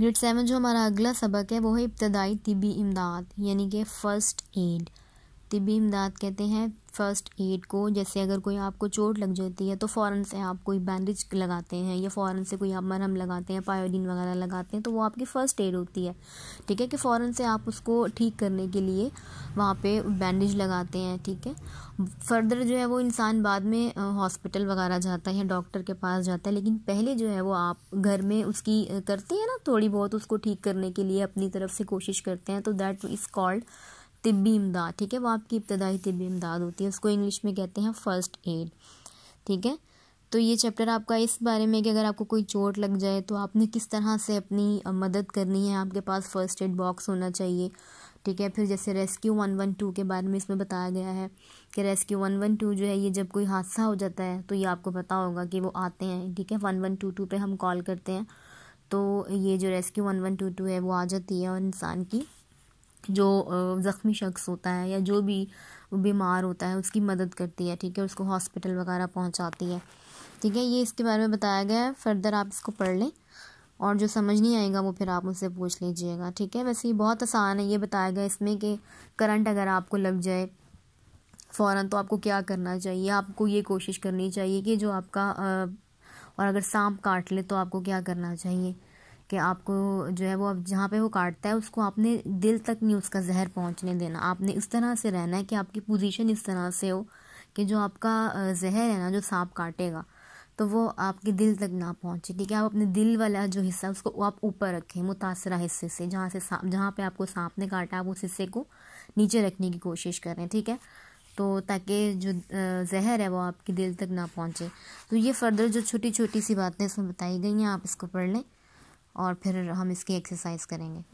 grade seven जो हमारा अगला सबक है वो है इब्तदाई तबी इमदाद यानी कि फ़र्स्ट एड तिबी इमदाद कहते हैं फर्स्ट एड को जैसे अगर कोई आपको चोट लग जाती है तो फ़ौर से आप कोई बैंडेज लगाते हैं या फ़ौर से कोई आप मरहम लगाते हैं पायोडीन वगैरह लगाते हैं तो वो आपकी फ़र्स्ट एड होती है ठीक है कि फ़ौर से आप उसको ठीक करने के लिए वहाँ पे बैंडेज लगाते हैं ठीक है फर्दर जो है वो इंसान बाद में हॉस्पिटल वगैरह जाता है डॉक्टर के पास जाता है लेकिन पहले जो है वो आप घर में उसकी करते हैं ना थोड़ी बहुत उसको ठीक करने के लिए अपनी तरफ से कोशिश करते हैं तो दैट इज़ कॉल्ड तिब्बी इमदाद ठीक है वो आपकी इब्तदाई तिब्बी इमदाद होती है उसको इंग्लिश में कहते हैं फ़र्स्ट एड ठीक है तो ये चैप्टर आपका इस बारे में कि अगर आपको कोई चोट लग जाए तो आपने किस तरह से अपनी मदद करनी है आपके पास फ़र्स्ट एड बॉक्स होना चाहिए ठीक है फिर जैसे रेस्क्यू वन वन टू के बारे में इसमें बताया गया है कि रेस्क्यू वन वन टू जो है ये जब कोई हादसा हो जाता है तो ये आपको पता होगा कि वो आते हैं ठीक है वन वन टू टू पर हम कॉल करते हैं तो ये जो rescue one one two two है वो आ जाती है और इंसान की जो ज़ख्मी शख्स होता है या जो भी बीमार होता है उसकी मदद करती है ठीक है उसको हॉस्पिटल वगैरह पहुंचाती है ठीक है ये इसके बारे में बताया गया है फर्दर आप इसको पढ़ लें और जो समझ नहीं आएगा वो फिर आप मुझसे पूछ लीजिएगा ठीक है वैसे ये बहुत आसान है ये बताया गया इसमें कि करंट अगर आपको लग जाए फ़ौर तो आपको क्या करना चाहिए आपको ये कोशिश करनी चाहिए कि जो आपका और अगर सांप काट ले तो आपको क्या करना चाहिए कि आपको जो है वो अब जहाँ पे वो काटता है उसको आपने दिल तक नहीं उसका जहर पहुँचने देना आपने इस तरह से रहना है कि आपकी पोजीशन इस तरह से हो कि जो आपका जहर है ना जो सांप काटेगा तो वो आपके दिल तक ना पहुँचे ठीक है आप अपने दिल वाला जो हिस्सा उसको आप ऊपर रखें मुतासर हिस्से से जहाँ से सांप जहाँ पर आपको सांप ने काटा आप उस हिस्से को नीचे रखने की कोशिश करें ठीक है तो ताकि जो जहर है वो आपके दिल तक ना पहुँचे तो ये फर्दर जो छोटी छोटी सी बातें इसमें बताई गई हैं आप इसको पढ़ लें और फिर हम इसकी एक्सरसाइज करेंगे